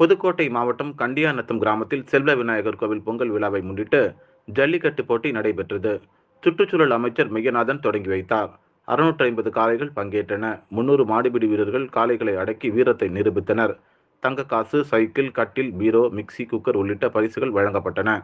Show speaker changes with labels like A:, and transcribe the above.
A: புதுக்கோட்டை மாவட்டம் கண்டியாநத்தம் கிராமத்தில் செல்வ விநாயகர் கோவில் பொங்கல் விழாவை முன்னிட்டு ஜல்லிக்கட்டு போட்டி நடைபெற்றது சுற்றுச்சூழல் அமைச்சர் மெய்யநாதன் தொடங்கி வைத்தார் அறுநூற்றி ஐம்பது காளைகள் பங்கேற்றன முன்னூறு மாடுபிடி வீரர்கள் காளைகளை அடக்கி வீரத்தை நிரூபித்தனர் தங்க காசு சைக்கிள் கட்டில் பீரோ மிக்சி குக்கர் உள்ளிட்ட பரிசுகள் வழங்கப்பட்டன